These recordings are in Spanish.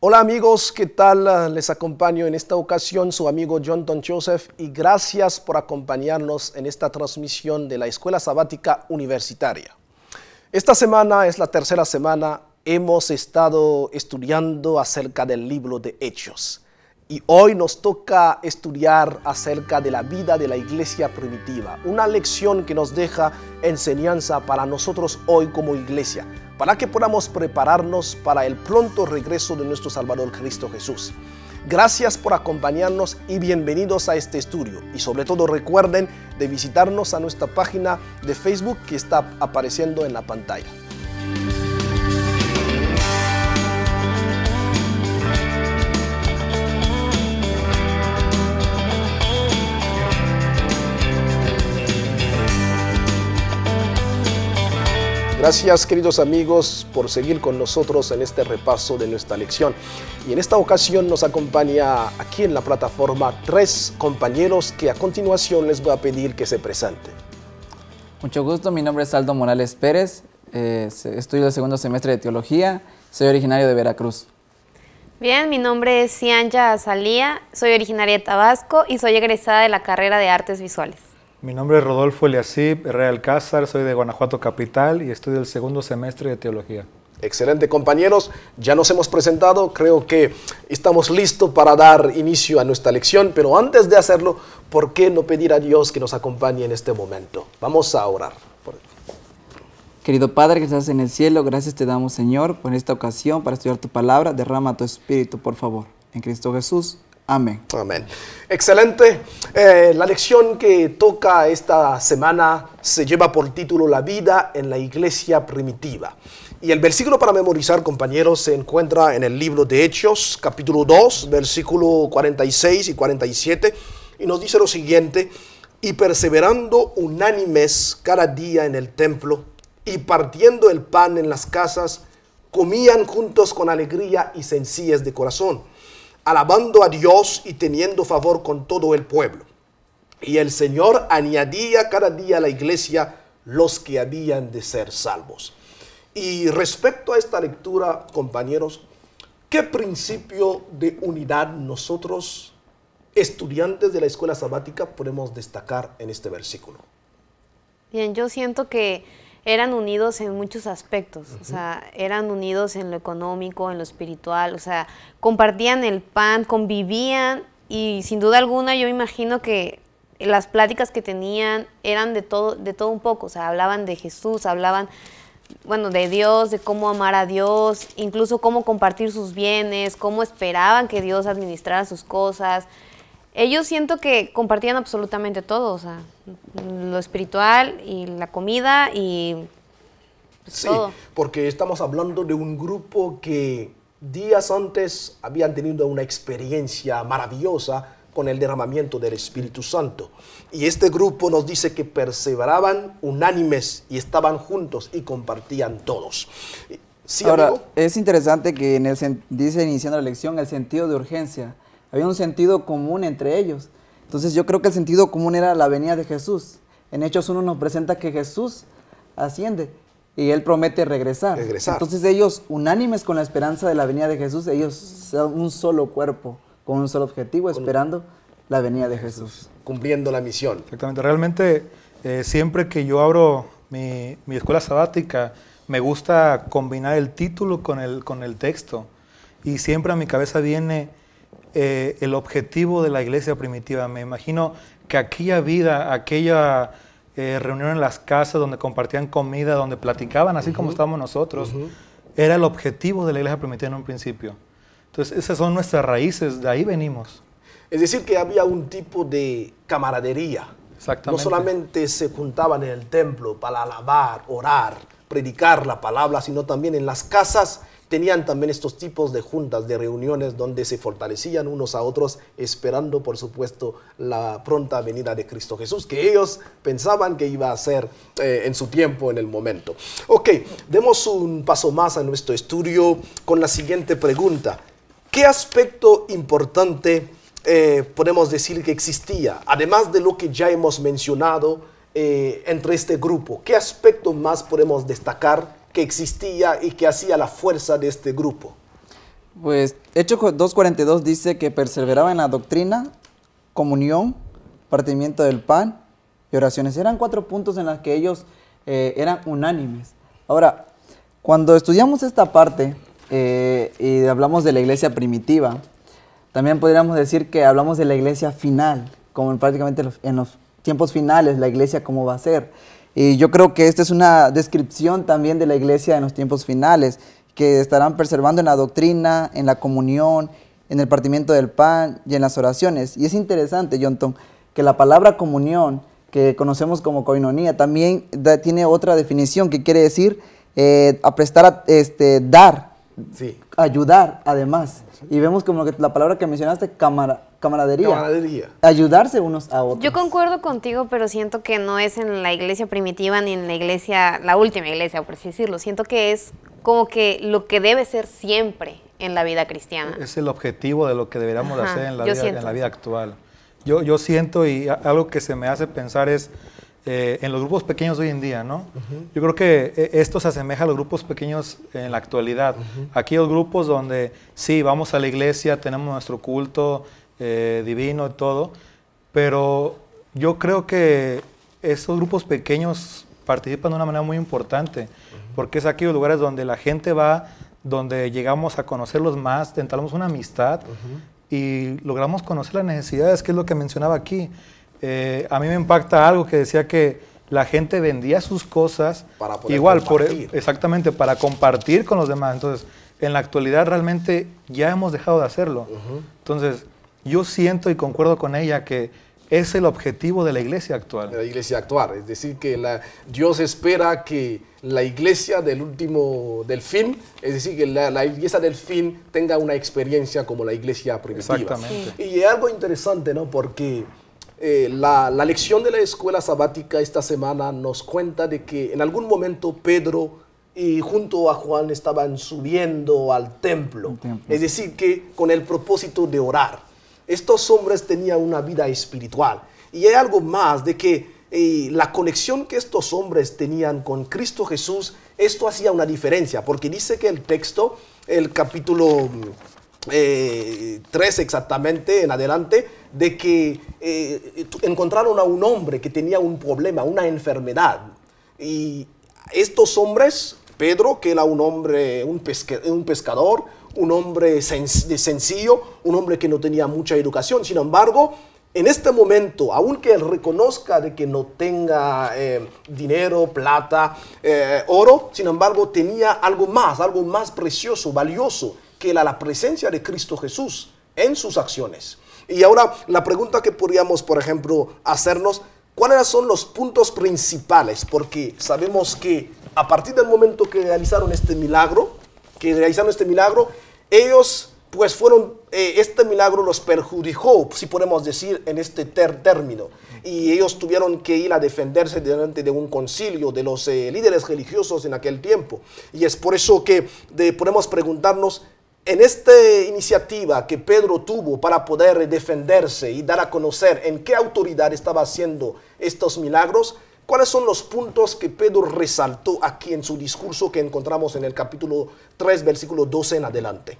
Hola amigos, ¿qué tal? Les acompaño en esta ocasión su amigo John Don Joseph y gracias por acompañarnos en esta transmisión de la Escuela Sabática Universitaria. Esta semana es la tercera semana, hemos estado estudiando acerca del libro de Hechos. Y hoy nos toca estudiar acerca de la vida de la iglesia primitiva, una lección que nos deja enseñanza para nosotros hoy como iglesia, para que podamos prepararnos para el pronto regreso de nuestro Salvador Cristo Jesús. Gracias por acompañarnos y bienvenidos a este estudio. Y sobre todo recuerden de visitarnos a nuestra página de Facebook que está apareciendo en la pantalla. Gracias queridos amigos por seguir con nosotros en este repaso de nuestra lección. Y en esta ocasión nos acompaña aquí en la plataforma tres compañeros que a continuación les voy a pedir que se presenten. Mucho gusto, mi nombre es Aldo Morales Pérez, eh, estudio el segundo semestre de Teología, soy originario de Veracruz. Bien, mi nombre es Cianja Azalía, soy originaria de Tabasco y soy egresada de la carrera de Artes Visuales. Mi nombre es Rodolfo Eliasip Real Alcázar, soy de Guanajuato Capital y estudio el segundo semestre de Teología. Excelente compañeros, ya nos hemos presentado, creo que estamos listos para dar inicio a nuestra lección, pero antes de hacerlo, ¿por qué no pedir a Dios que nos acompañe en este momento? Vamos a orar. Querido Padre que estás en el cielo, gracias te damos Señor por esta ocasión para estudiar tu palabra, derrama tu espíritu por favor. En Cristo Jesús. Amén. Amén. Excelente. Eh, la lección que toca esta semana se lleva por título La vida en la iglesia primitiva. Y el versículo para memorizar, compañeros, se encuentra en el libro de Hechos, capítulo 2, versículo 46 y 47, y nos dice lo siguiente, y perseverando unánimes cada día en el templo, y partiendo el pan en las casas, comían juntos con alegría y sencillez de corazón alabando a Dios y teniendo favor con todo el pueblo. Y el Señor añadía cada día a la iglesia los que habían de ser salvos. Y respecto a esta lectura, compañeros, ¿qué principio de unidad nosotros, estudiantes de la escuela sabática, podemos destacar en este versículo? Bien, yo siento que eran unidos en muchos aspectos, o sea, eran unidos en lo económico, en lo espiritual, o sea, compartían el pan, convivían y sin duda alguna yo imagino que las pláticas que tenían eran de todo, de todo un poco, o sea, hablaban de Jesús, hablaban, bueno, de Dios, de cómo amar a Dios, incluso cómo compartir sus bienes, cómo esperaban que Dios administrara sus cosas, ellos siento que compartían absolutamente todo, o sea, lo espiritual y la comida y pues, sí, todo. porque estamos hablando de un grupo que días antes habían tenido una experiencia maravillosa con el derramamiento del Espíritu Santo. Y este grupo nos dice que perseveraban unánimes y estaban juntos y compartían todos. ¿Sí, Ahora, es interesante que en el, dice iniciando la lección el sentido de urgencia. Había un sentido común entre ellos. Entonces yo creo que el sentido común era la venida de Jesús. En Hechos 1 nos presenta que Jesús asciende y él promete regresar. regresar. Entonces ellos, unánimes con la esperanza de la venida de Jesús, ellos son un solo cuerpo, con un solo objetivo, esperando la venida de Jesús. Cumpliendo la misión. Exactamente. Realmente, eh, siempre que yo abro mi, escuela sabática, me gusta combinar el título con el, con el texto. Y siempre a mi cabeza viene eh, el objetivo de la iglesia primitiva. Me imagino que aquella vida, aquella eh, reunión en las casas donde compartían comida, donde platicaban, así como estamos nosotros, era el objetivo de la iglesia primitiva en un principio. Entonces, esas son nuestras raíces, de ahí venimos. Es decir, que había un tipo de camaradería. Exactamente. No solamente se juntaban en el templo para alabar, orar, predicar la palabra, sino también en las casas tenían también estos tipos de juntas, de reuniones donde se fortalecían unos a otros, esperando, por supuesto, la pronta venida de Cristo Jesús, que ellos pensaban que iba a ser eh, en su tiempo, en el momento. Ok, demos un paso más a nuestro estudio con la siguiente pregunta. ¿Qué aspecto importante eh, podemos decir que existía, además de lo que ya hemos mencionado eh, entre este grupo? ¿Qué aspecto más podemos destacar? que existía y que hacía la fuerza de este grupo? Pues Hechos 2.42 dice que perseveraba en la doctrina, comunión, partimiento del pan y oraciones. Eran cuatro puntos en los que ellos eh, eran unánimes. Ahora, cuando estudiamos esta parte eh, y hablamos de la iglesia primitiva, también podríamos decir que hablamos de la iglesia final, como prácticamente en los tiempos finales la iglesia cómo va a ser. Y yo creo que esta es una descripción también de la iglesia en los tiempos finales, que estarán preservando en la doctrina, en la comunión, en el partimiento del pan y en las oraciones. Y es interesante, Jonton, que la palabra comunión, que conocemos como coinonía, también tiene otra definición que quiere decir eh, aprestar, este, dar sí. ayudar además. Y vemos como que la palabra que mencionaste, camaradería. Camaradería. Ayudarse unos a otros. Yo concuerdo contigo, pero siento que no es en la iglesia primitiva ni en la iglesia, la última iglesia, por así decirlo. Siento que es como que lo que debe ser siempre en la vida cristiana. Es el objetivo de lo que deberíamos hacer en la, vida, en la vida actual. Yo, yo siento y algo que se me hace pensar es eh, en los grupos pequeños hoy en día, ¿no? Yo creo que eh, esto se asemeja a los grupos pequeños en la actualidad. Aquí hay grupos donde sí, vamos a la iglesia, tenemos nuestro culto eh, divino y todo, pero yo creo que estos grupos pequeños participan de una manera muy importante, porque es aquí los lugares donde la gente va, donde llegamos a conocerlos más, tentamos una amistad y logramos conocer las necesidades, que es lo que mencionaba aquí. Eh, a mí me impacta algo que decía que la gente vendía sus cosas para igual, e- exactamente, para compartir con los demás. Entonces, en la actualidad realmente ya hemos dejado de hacerlo. Entonces, yo siento y concuerdo con ella que es el objetivo de la iglesia actual. De la iglesia actual, es decir, que Dios espera que la iglesia del último, del fin, es decir, que la, iglesia del fin tenga una experiencia como la iglesia primitiva. Exactamente. Y es algo interesante, ¿no? Porque eh, la, lección de la escuela sabática esta semana nos cuenta de que en algún momento Pedro y junto a Juan estaban subiendo al templo, es decir, que con el propósito de orar. Estos hombres tenían una vida espiritual y hay algo más de que eh, la conexión que estos hombres tenían con Cristo Jesús, esto hacía una diferencia, porque dice que el texto, el capítulo eh, tres exactamente en adelante, de que eh, encontraron a un hombre que tenía un problema, una enfermedad. Y estos hombres, Pedro, que era un hombre, un, pescador, un hombre sencillo, un hombre que no tenía mucha educación, sin embargo, en este momento, aunque él reconozca de que no tenga eh, dinero, plata, oro, sin embargo tenía algo más, algo más precioso, valioso, que era la presencia de Cristo Jesús en sus acciones. Y ahora la pregunta que podríamos, por ejemplo, hacernos, ¿cuáles son los puntos principales? Porque sabemos que a partir del momento que realizaron este milagro, que realizaron este milagro, ellos pues fueron, eh, este milagro los perjudicó, si podemos decir, en este término. Y ellos tuvieron que ir a defenderse delante de un concilio de los eh, líderes religiosos en aquel tiempo. Y es por eso que podemos preguntarnos, en esta iniciativa que Pedro tuvo para poder defenderse y dar a conocer en qué autoridad estaba haciendo estos milagros, ¿cuáles son los puntos que Pedro resaltó aquí en su discurso que encontramos en el capítulo 3, versículo 12 en adelante?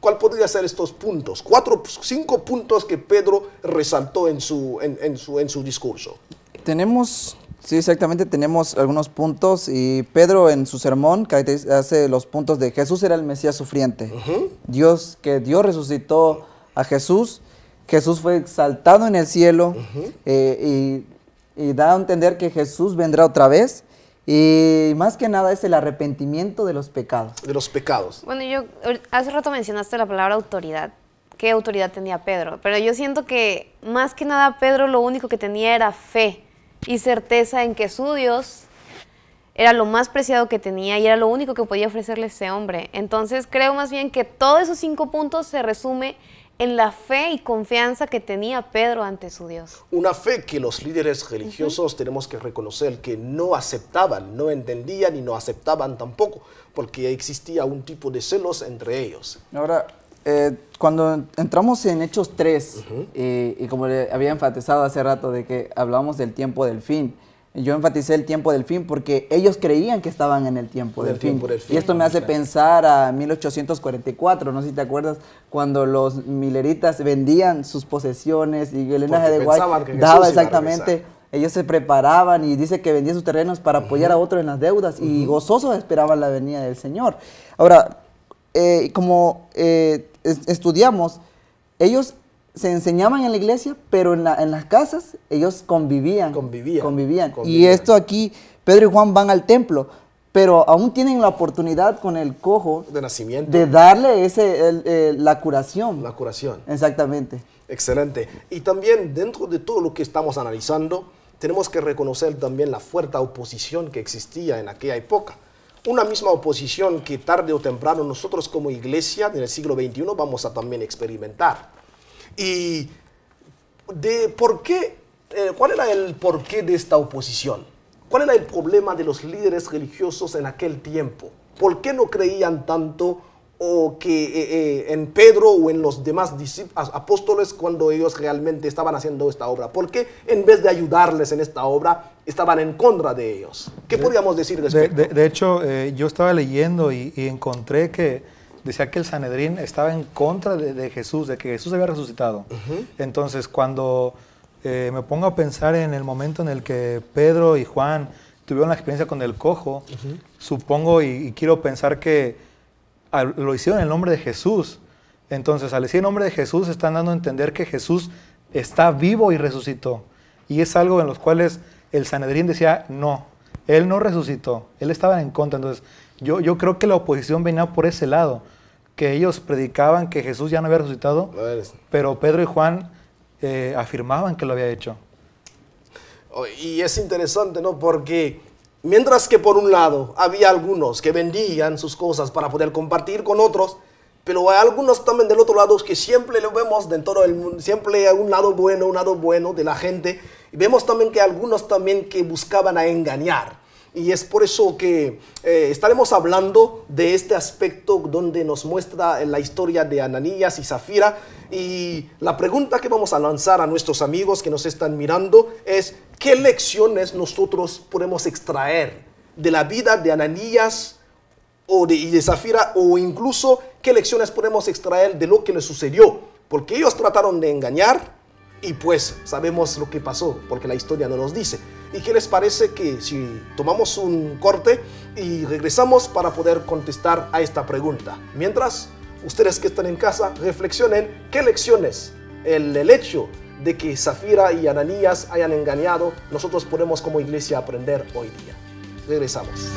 ¿Cuál podrían ser estos puntos? Cuatro, cinco puntos que Pedro resaltó en su, su, en su discurso. Tenemos Sí, exactamente, tenemos algunos puntos y Pedro en su sermón hace los puntos de Jesús era el Mesías sufriente, Dios que Dios resucitó a Jesús, Jesús fue exaltado en el cielo eh, y, y, da a entender que Jesús vendrá otra vez y más que nada es el arrepentimiento de los pecados. De los pecados. Bueno, yo hace rato mencionaste la palabra autoridad qué autoridad tenía Pedro. Pero yo siento que más que nada Pedro lo único que tenía era fe y certeza en que su Dios era lo más preciado que tenía y era lo único que podía ofrecerle ese hombre. Entonces creo más bien que todos esos cinco puntos se resume en la fe y confianza que tenía Pedro ante su Dios. Una fe que los líderes religiosos tenemos que reconocer que no aceptaban, no entendían y no aceptaban tampoco, porque existía un tipo de celos entre ellos. Ahora, eh, cuando entramos en Hechos 3, eh, y como le había enfatizado hace rato de que hablábamos del tiempo del fin, yo enfaticé el tiempo del fin porque ellos creían que estaban en el tiempo, del, fin. Y esto me hace pensar a 1844, no sé si te acuerdas, cuando los mileritas vendían sus posesiones y el linaje de White daba exactamente ellos se preparaban y dice que vendían sus terrenos para apoyar a otros en las deudas y gozosos esperaban la venida del Señor. Ahora, eh, como eh, estudiamos, ellos se enseñaban en la iglesia, pero en, las casas ellos convivían, convivían, convivían. Y esto aquí, Pedro y Juan van al templo, pero aún tienen la oportunidad con el cojo de nacimiento de darle ese eh, la curación la curación exactamente excelente y también dentro de todo lo que estamos analizando tenemos que reconocer también la fuerte oposición que existía en aquella época una misma oposición que tarde o temprano nosotros como iglesia en el siglo XXI vamos a también experimentar. ¿Y de por qué, eh, cuál era el porqué de esta oposición? ¿Cuál era el problema de los líderes religiosos en aquel tiempo? ¿Por qué no creían tanto o que eh, eh, en Pedro o en los demás apóstoles cuando ellos realmente estaban haciendo esta obra? ¿Por qué en vez de ayudarles en esta obra, estaban en contra de ellos. ¿Qué podríamos decir De, eso? de hecho, eh, yo estaba leyendo y, encontré que decía que el Sanedrín estaba en contra de, Jesús, de que Jesús había resucitado. Entonces, cuando eh, me pongo a pensar en el momento en el que Pedro y Juan tuvieron la experiencia con el cojo, supongo y, quiero pensar que lo hicieron en el nombre de Jesús. Entonces, al decir el nombre de Jesús, están dando a entender que Jesús está vivo y resucitó. Y es algo en los cuales el Sanedrín decía, no, él no resucitó, él estaba en contra. Entonces, yo, yo creo que la oposición venía por ese lado, que ellos predicaban que Jesús ya no había resucitado, pero Pedro y Juan eh, afirmaban que lo había hecho. Oh, y es interesante, ¿no? Porque mientras que por un lado había algunos que vendían sus cosas para poder compartir con otros, pero hay algunos también del otro lado que siempre lo vemos dentro del mundo, siempre hay un lado bueno, un lado bueno de la gente. Y vemos también que algunos también que buscaban a engañar. Y es por eso que eh, estaremos hablando de este aspecto donde nos muestra la historia de Ananías y Zafira. Y la pregunta que vamos a lanzar a nuestros amigos que nos están mirando es, ¿qué lecciones nosotros podemos extraer de la vida de Ananías o de, Zafira o incluso qué lecciones podemos extraer de lo que le sucedió. Porque ellos trataron de engañar y pues sabemos lo que pasó porque la historia no nos dice. ¿Y qué les parece que si tomamos un corte y regresamos para poder contestar a esta pregunta? Mientras, ustedes que están en casa, reflexionen qué lecciones el, el hecho de que Zafira y Ananías hayan engañado, nosotros podemos como iglesia aprender hoy día. Regresamos.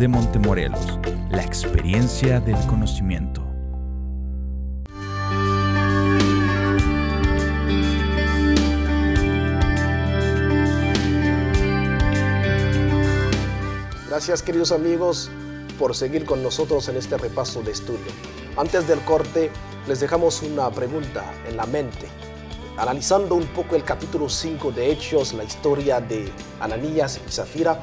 de Montemorelos, la experiencia del conocimiento. Gracias queridos amigos por seguir con nosotros en este repaso de estudio. Antes del corte les dejamos una pregunta en la mente. Analizando un poco el capítulo 5 de Hechos, la historia de Ananías y Zafira,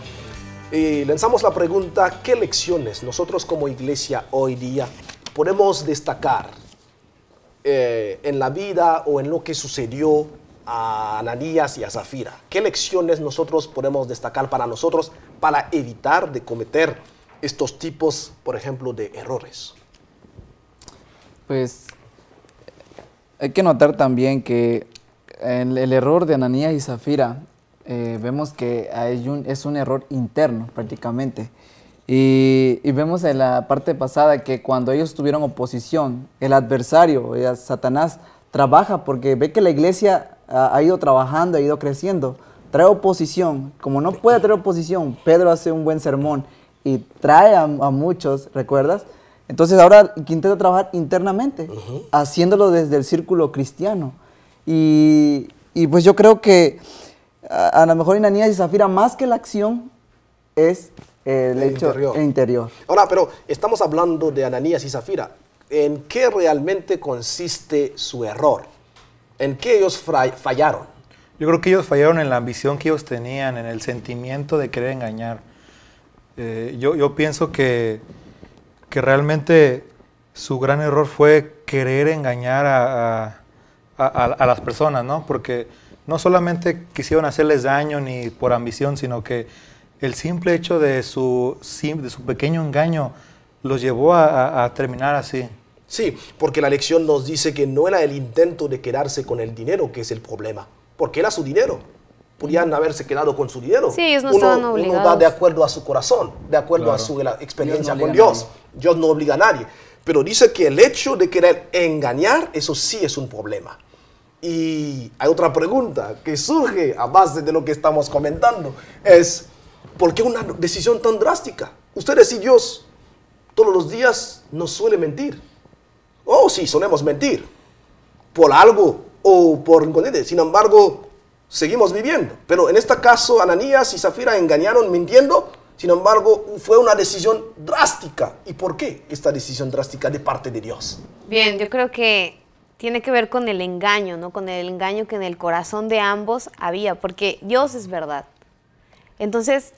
y lanzamos la pregunta, ¿qué lecciones nosotros como iglesia hoy día podemos destacar eh, en la vida o en lo que sucedió a Ananías y a Zafira? ¿Qué lecciones nosotros podemos destacar para nosotros para evitar de cometer estos tipos, por ejemplo, de errores? Pues hay que notar también que el error de Ananías y Zafira eh, vemos que hay un, es un error interno prácticamente. Y, vemos en la parte pasada que cuando ellos tuvieron oposición, el adversario, eh, Satanás, trabaja porque ve que la iglesia ha, ido trabajando, ha ido creciendo, trae oposición. Como no puede traer oposición, Pedro hace un buen sermón y trae a, muchos, ¿recuerdas? Entonces ahora intenta trabajar internamente, haciéndolo desde el círculo cristiano. Y, y pues yo creo que a, lo mejor Ananías y Zafira, más que la acción, es el, hecho interior. interior. Ahora, pero estamos hablando de Ananías y Zafira. ¿En qué realmente consiste su error? ¿En qué ellos fallaron? Yo creo que ellos fallaron en la ambición que ellos tenían, en el sentimiento de querer engañar. Eh, yo, yo, pienso que, que, realmente su gran error fue querer engañar a, a, a las personas, ¿no? Porque no solamente quisieron hacerles daño ni por ambición, sino que el simple hecho de su, de su pequeño engaño los llevó a, terminar así. Sí, porque la lección nos dice que no era el intento de quedarse con el dinero que es el problema, porque era su dinero. Podían haberse quedado con su dinero. Sí, uno, da de acuerdo a su corazón, de acuerdo a su experiencia con Dios. Dios no obliga a nadie. Pero dice que el hecho de querer engañar, eso sí es un problema. Y hay otra pregunta que surge a base de lo que estamos comentando, es ¿por qué una decisión tan drástica? Ustedes y Dios todos los días nos suele mentir. Oh, sí, solemos mentir por algo o por inconveniente. Sin embargo, seguimos viviendo. Pero en este caso, Ananías y Zafira engañaron mintiendo. Sin embargo, fue una decisión drástica. ¿Y por qué esta decisión drástica de parte de Dios? Bien, yo creo que tiene que ver con el engaño, ¿no? Con el engaño que en el corazón de ambos había, porque Dios es verdad. Entonces,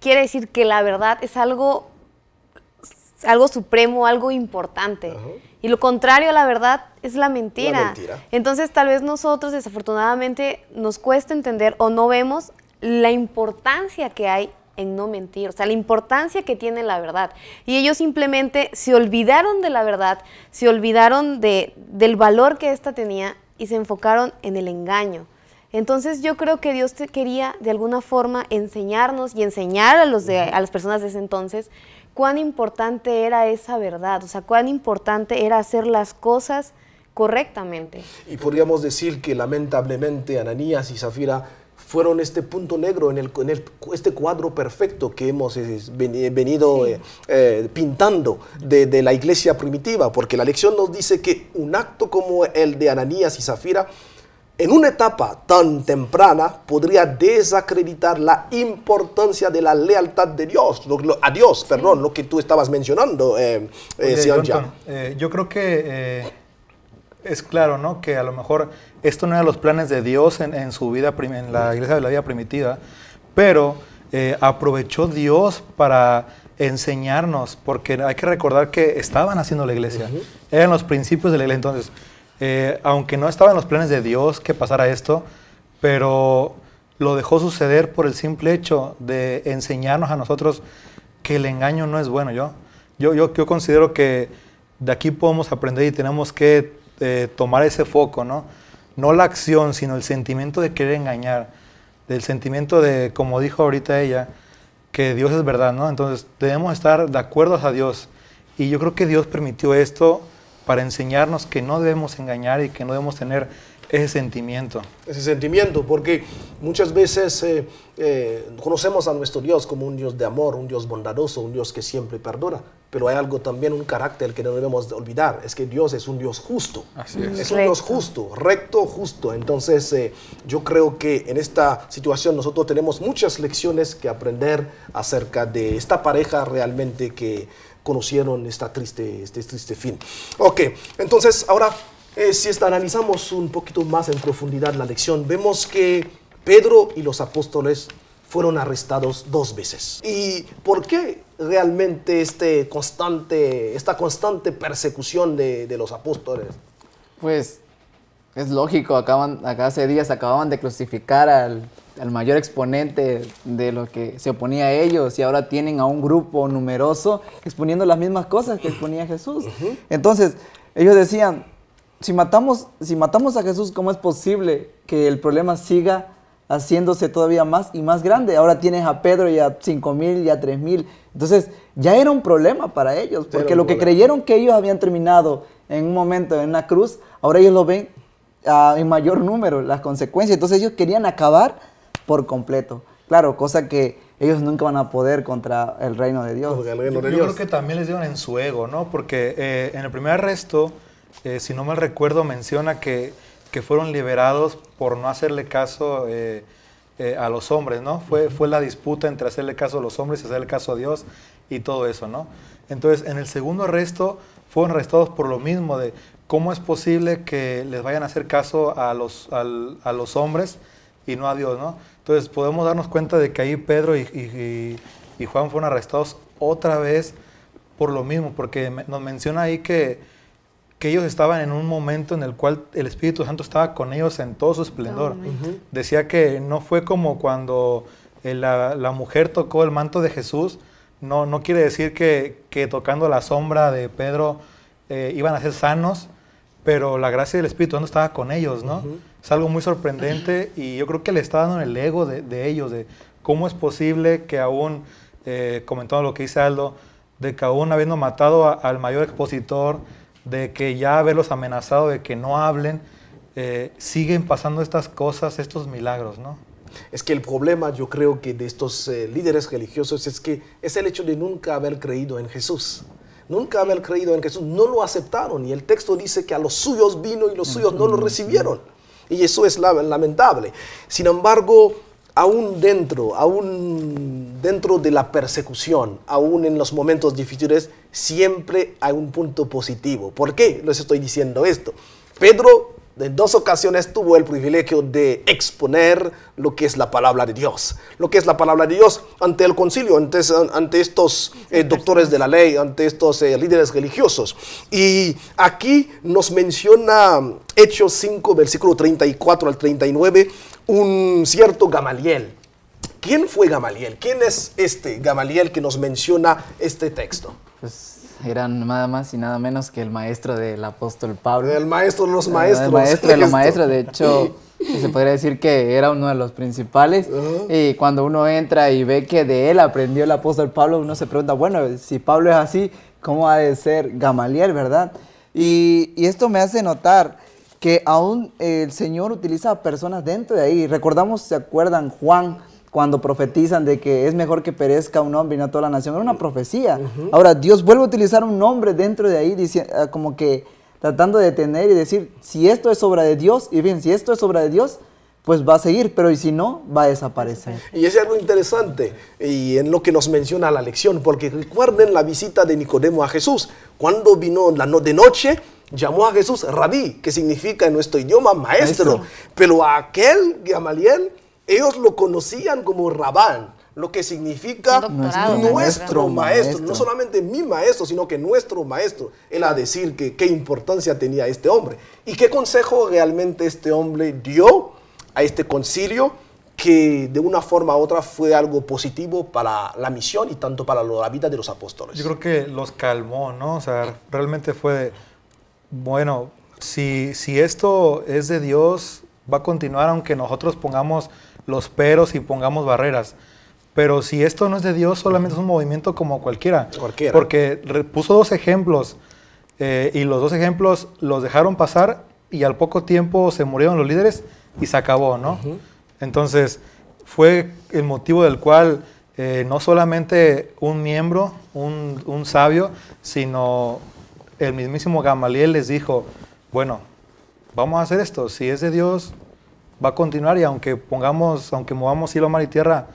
quiere decir que la verdad es algo, algo supremo, algo importante. Y lo contrario a la verdad es la mentira. la mentira. Entonces, tal vez nosotros desafortunadamente nos cuesta entender o no vemos la importancia que hay en no mentir, o sea, la importancia que tiene la verdad. Y ellos simplemente se olvidaron de la verdad, se olvidaron de, del valor que ésta tenía y se enfocaron en el engaño. Entonces yo creo que Dios quería de alguna forma enseñarnos y enseñar a, los a las personas de ese entonces cuán importante era esa verdad, o sea, cuán importante era hacer las cosas correctamente. Y podríamos decir que lamentablemente Ananías y Zafira fueron este punto negro en, el, en este cuadro perfecto que hemos eh, venido eh, eh, pintando de, la iglesia primitiva, porque la lección nos dice que un acto como el de Ananías y Zafira, en una etapa tan temprana, podría desacreditar la importancia de la lealtad de Dios, a Dios, perdón, lo que tú estabas mencionando, eh, yo creo que es claro, ¿no? Que a lo mejor esto no era los planes de Dios en, su vida, en la iglesia de la vida primitiva, pero eh, aprovechó Dios para enseñarnos, porque hay que recordar que estaban haciendo la iglesia, eran los principios de la iglesia. Entonces, eh, aunque no estaba en los planes de Dios que pasara esto, pero lo dejó suceder por el simple hecho de enseñarnos a nosotros que el engaño no es bueno. Yo, yo, yo, considero que de aquí podemos aprender y tenemos que eh, tomar ese foco, ¿no? no la acción, sino el sentimiento de querer engañar, del sentimiento de, como dijo ahorita ella, que Dios es verdad, ¿no? Entonces debemos estar de acuerdo a Dios. Y yo creo que Dios permitió esto para enseñarnos que no debemos engañar y que no debemos tener ese sentimiento. Ese sentimiento, porque muchas veces eh, eh, conocemos a nuestro Dios como un Dios de amor, un Dios bondadoso, un Dios que siempre perdona pero hay algo también, un carácter que no debemos olvidar, es que Dios es un Dios justo. es. un Dios justo, recto, justo. Entonces, eh, yo creo que en esta situación nosotros tenemos muchas lecciones que aprender acerca de esta pareja realmente que conocieron esta triste, este triste fin. Ok, entonces ahora, eh, si analizamos un poquito más en profundidad la lección, vemos que Pedro y los apóstoles fueron arrestados dos veces. ¿Y por qué realmente este constante, esta constante persecución de, los apóstoles? Pues es lógico, acaban, acá hace días acababan de crucificar al, mayor exponente de lo que se oponía a ellos y ahora tienen a un grupo numeroso exponiendo las mismas cosas que exponía Jesús. Entonces, ellos decían, si matamos, si matamos a Jesús, ¿cómo es posible que el problema siga haciéndose todavía más y más grande. Ahora tienes a Pedro y a 5.000 y a 3.000. Entonces ya era un problema para ellos, porque lo que creyeron que ellos habían terminado en un momento en una cruz, ahora ellos lo ven ah, en mayor número, las consecuencias. Entonces ellos querían acabar por completo. Claro, cosa que ellos nunca van a poder contra el reino de Dios. yo, creo que también les dieron en su ego, ¿no? Porque eh, en el primer arresto, eh, si no mal recuerdo, menciona que que fueron liberados por no hacerle caso eh, eh, a los hombres, ¿no? Fue, fue la disputa entre hacerle caso a los hombres y hacerle caso a Dios y todo eso, ¿no? Entonces, en el segundo arresto fueron arrestados por lo mismo de cómo es posible que les vayan a hacer caso a los, a, los hombres y no a Dios, ¿no? Entonces, podemos darnos cuenta de que ahí Pedro y, y Juan fueron arrestados otra vez por lo mismo, porque nos menciona ahí que que ellos estaban en un momento en el cual el Espíritu Santo estaba con ellos en todo su esplendor. Decía que no fue como cuando eh, la, mujer tocó el manto de Jesús, no, no quiere decir que, tocando la sombra de Pedro eh, iban a ser sanos, pero la gracia del Espíritu Santo estaba con ellos, ¿no? Es algo muy sorprendente y yo creo que le está dando el ego de, ellos, de cómo es posible que aún, eh, comentando lo que dice Aldo, de que aún habiendo matado al mayor expositor, de que ya haberlos amenazado, de que no hablen, eh, siguen pasando estas cosas, estos milagros, ¿no? Es que el problema yo creo que de estos eh, líderes religiosos es que es el hecho de nunca haber creído en Jesús. Nunca haber creído en Jesús, no lo aceptaron. Y el texto dice que a los suyos vino y los suyos no lo recibieron. Y eso es lamentable. Sin embargo, aún dentro, aún dentro de la persecución, aún en los momentos difíciles, siempre hay un punto positivo. ¿Por qué les estoy diciendo esto? Pedro en dos ocasiones tuvo el privilegio de exponer lo que es la palabra de Dios, lo que es la palabra de Dios ante el concilio, ante, estos eh, doctores de la ley, ante estos eh, líderes religiosos. Y aquí nos menciona Hechos 5, versículo 34 al 39, un cierto Gamaliel. ¿Quién fue Gamaliel? ¿Quién es este Gamaliel que nos menciona este texto? Pues eran nada más y nada menos que el maestro del apóstol Pablo. El maestro de los maestros. El maestro de los maestros, de hecho, se podría decir que era uno de los principales. Y cuando uno entra y ve que de él aprendió el apóstol Pablo, uno se pregunta, bueno, si Pablo es así, ¿cómo ha de ser Gamaliel, verdad? y esto me hace notar que aún el Señor utiliza a personas dentro de ahí. Recordamos, ¿se acuerdan Juan? cuando profetizan de que es mejor que perezca un hombre y no toda la nación, era una profecía. Ahora, Dios vuelve a utilizar un hombre dentro de ahí, dice, ah, como que tratando de detener y decir, si esto es obra de Dios, y bien, si esto es obra de Dios, pues va a seguir, pero y si no, va a desaparecer. Y es algo interesante y en lo que nos menciona la lección, porque recuerden la visita de Nicodemo a Jesús. Cuando vino la no de noche, llamó a Jesús rabí, que significa en nuestro idioma maestro. Pero a aquel Gamaliel, ellos lo conocían como rabán, lo que significa nuestro, maestro. No solamente mi maestro, sino que nuestro maestro. Él a decir que qué importancia tenía este hombre. ¿Y qué consejo realmente este hombre dio a este concilio? que de una forma u otra fue algo positivo para la misión y tanto para la vida de los apóstoles. Yo creo que los calmó, ¿no? O sea, realmente fue bueno, si, si esto es de Dios, va a continuar aunque nosotros pongamos los peros y pongamos barreras. Pero si esto no es de Dios, solamente es un movimiento como cualquiera. Cualquiera. Porque puso dos ejemplos eh, y los dos ejemplos los dejaron pasar y al poco tiempo se murieron los líderes y se acabó, ¿no? Entonces, fue el motivo del cual eh, no solamente un miembro, un, un sabio, sino el mismísimo Gamaliel les dijo, bueno, vamos a hacer esto, si es de Dios, va a continuar y aunque pongamos, aunque movamos cielo, mar y tierra,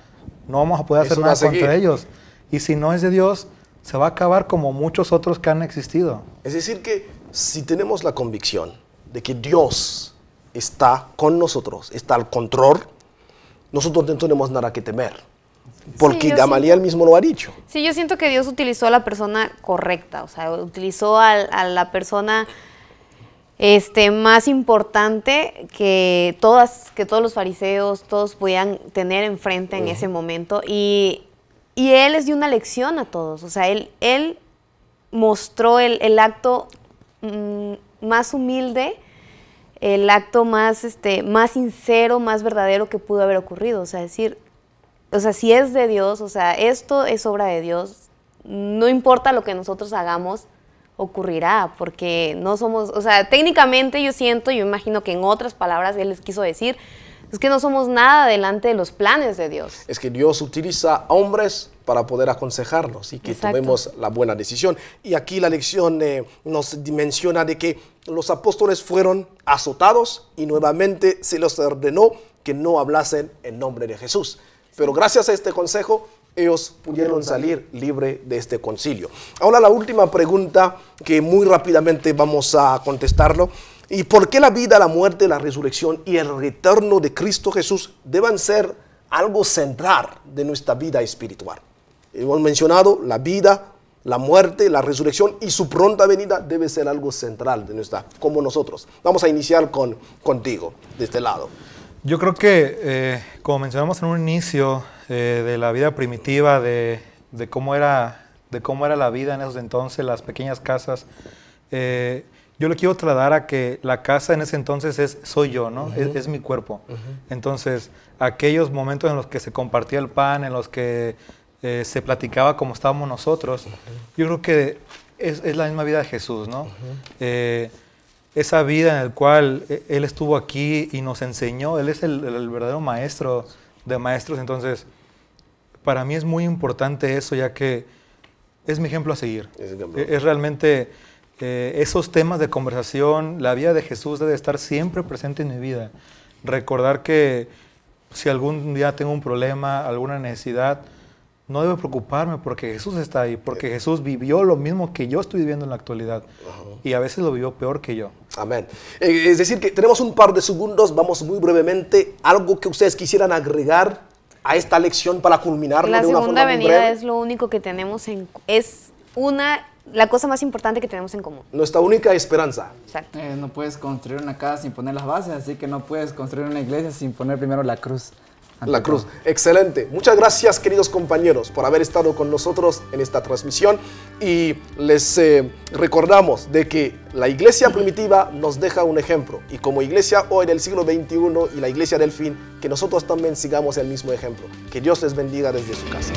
no vamos a poder hacer nada contra ellos. Y si no es de Dios, se va a acabar como muchos otros que han existido. Es decir, que si tenemos la convicción de que Dios está con nosotros, está al control, nosotros no tenemos nada que temer. Porque sí, Gamaliel mismo lo ha dicho. Sí, yo siento que Dios utilizó a la persona correcta, o sea, utilizó a, la persona este, más importante que, todas, que todos los fariseos, todos podían tener enfrente en ese momento. Y, y, Él les dio una lección a todos, o sea, Él, él mostró el, acto mm, más humilde el acto más, este, más sincero, más verdadero que pudo haber ocurrido. O sea, decir, o sea, si es de Dios, o sea, esto es obra de Dios, no importa lo que nosotros hagamos, ocurrirá, porque no somos, o sea, técnicamente yo siento, yo imagino que en otras palabras Él les quiso decir, es que no somos nada delante de los planes de Dios. Es que Dios utiliza hombres para poder aconsejarnos y que tomemos la buena decisión. Y aquí la lección eh, nos dimensiona de que los apóstoles fueron azotados y nuevamente se les ordenó que no hablasen en nombre de Jesús. Pero gracias a este consejo, ellos pudieron salir libre de este concilio. Ahora la última pregunta que muy rápidamente vamos a contestarlo. ¿Y por qué la vida, la muerte, la resurrección y el retorno de Cristo Jesús deben ser algo central de nuestra vida espiritual? Hemos mencionado la vida, la muerte, la resurrección y su pronta venida debe ser algo central de nuestra, como nosotros. Vamos a iniciar con contigo, de este lado. Yo creo que, eh, como mencionamos en un inicio eh, de la vida primitiva, de, cómo era, de cómo era la vida en esos entonces, las pequeñas casas, eh, yo le quiero trasladar a que la casa en ese entonces es soy yo, ¿no? es, mi cuerpo. Entonces, aquellos momentos en los que se compartía el pan, en los que se platicaba como estábamos nosotros, yo creo que es, es, la misma vida de Jesús, ¿no? esa vida en la cual eh, Él estuvo aquí y nos enseñó. Él es el, verdadero maestro de maestros. Entonces, para mí es muy importante eso, ya que es mi ejemplo a seguir. Es, e, realmente eh, esos temas de conversación, la vida de Jesús debe estar siempre presente en mi vida. Recordar que si algún día tengo un problema, alguna necesidad, no debo preocuparme porque Jesús está ahí, porque eh. Jesús vivió lo mismo que yo estoy viviendo en la actualidad y a veces lo vivió peor que yo. Amén. Eh, es decir, que tenemos un par de segundos, vamos muy brevemente, algo que ustedes quisieran agregar a esta lección para culminarla La de una segunda forma venida es lo único que tenemos en... es una la cosa más importante que tenemos en común. Nuestra única esperanza. Exacto. Eh, no puedes construir una casa sin poner las bases, así que no puedes construir una iglesia sin poner primero la cruz la cruz. Excelente. Muchas gracias, queridos compañeros, por haber estado con nosotros en esta transmisión. Y les eh, recordamos de que la iglesia primitiva nos deja un ejemplo. Y como iglesia hoy del siglo XXI y la iglesia del fin, que nosotros también sigamos el mismo ejemplo. Que Dios les bendiga desde su casa.